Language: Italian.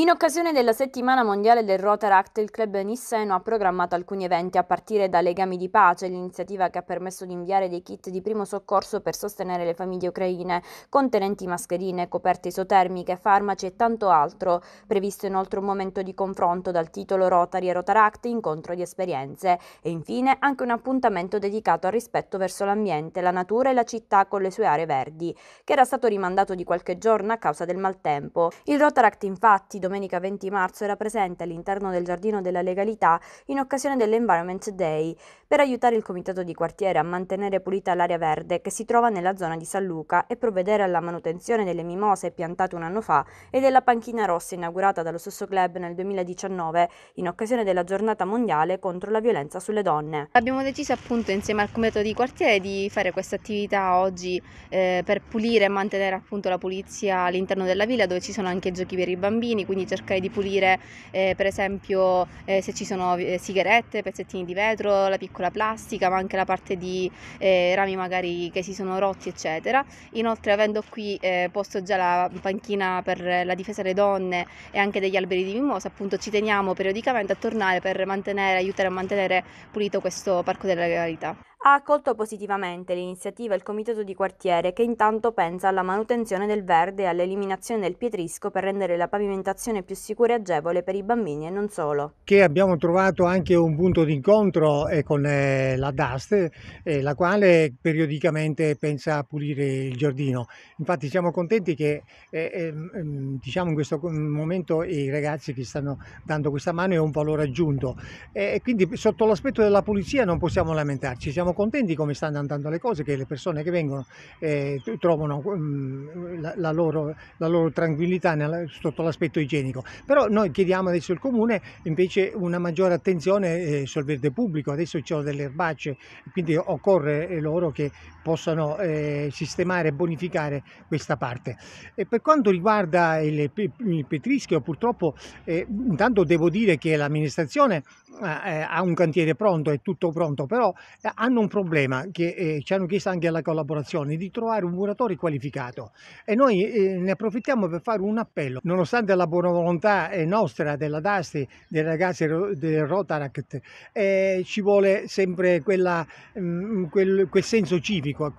In occasione della settimana mondiale del Rotaract, il club nisseno ha programmato alcuni eventi a partire da Legami di Pace, l'iniziativa che ha permesso di inviare dei kit di primo soccorso per sostenere le famiglie ucraine, contenenti mascherine, coperte isotermiche, farmaci e tanto altro. Previsto inoltre un momento di confronto dal titolo Rotary e Rotaract, incontro di esperienze e infine anche un appuntamento dedicato al rispetto verso l'ambiente, la natura e la città con le sue aree verdi, che era stato rimandato di qualche giorno a causa del maltempo. Il Rotaract infatti domenica 20 marzo era presente all'interno del Giardino della Legalità in occasione dell'Environment Day per aiutare il comitato di quartiere a mantenere pulita l'area verde che si trova nella zona di San Luca e provvedere alla manutenzione delle mimose piantate un anno fa e della panchina rossa inaugurata dallo stesso club nel 2019 in occasione della giornata mondiale contro la violenza sulle donne. Abbiamo deciso appunto insieme al comitato di quartiere di fare questa attività oggi eh, per pulire e mantenere appunto la pulizia all'interno della villa dove ci sono anche giochi per i bambini, quindi cercare di pulire eh, per esempio eh, se ci sono eh, sigarette, pezzettini di vetro, la piccola comunque la plastica, ma anche la parte di eh, rami magari che si sono rotti, eccetera. Inoltre avendo qui eh, posto già la panchina per la difesa delle donne e anche degli alberi di mimosa, appunto ci teniamo periodicamente a tornare per mantenere, aiutare a mantenere pulito questo parco della legalità. Ha accolto positivamente l'iniziativa il comitato di quartiere che intanto pensa alla manutenzione del verde e all'eliminazione del pietrisco per rendere la pavimentazione più sicura e agevole per i bambini e non solo. Che abbiamo trovato anche un punto d'incontro eh, con eh, la DAST, eh, la quale periodicamente pensa a pulire il giardino. Infatti siamo contenti che ehm, ehm, diciamo in questo momento i ragazzi che stanno dando questa mano è un valore aggiunto. E quindi sotto l'aspetto della pulizia non possiamo lamentarci, siamo siamo contenti come stanno andando le cose, che le persone che vengono eh, trovano mh, mm, la, la, loro, la, loro, tranquillità nella, sotto l'aspetto igienico. Però noi chiediamo adesso al Comune invece una maggiore attenzione eh, sul verde pubblico, adesso ci sono delle erbacce, quindi occorre eh, loro che possano eh, sistemare e bonificare questa parte. E per quanto riguarda il, il petrischio, purtroppo eh, intanto devo dire che l'amministrazione eh, ha un cantiere pronto, è tutto pronto, però hanno un problema che eh, ci hanno chiesto anche alla collaborazione di trovare un muratore qualificato e noi eh, ne approfittiamo per fare un appello nonostante la buona volontà eh, nostra della DASTI dei ragazzi del Rotaract eh, ci vuole sempre quella, mh, mm, quel, quel senso civico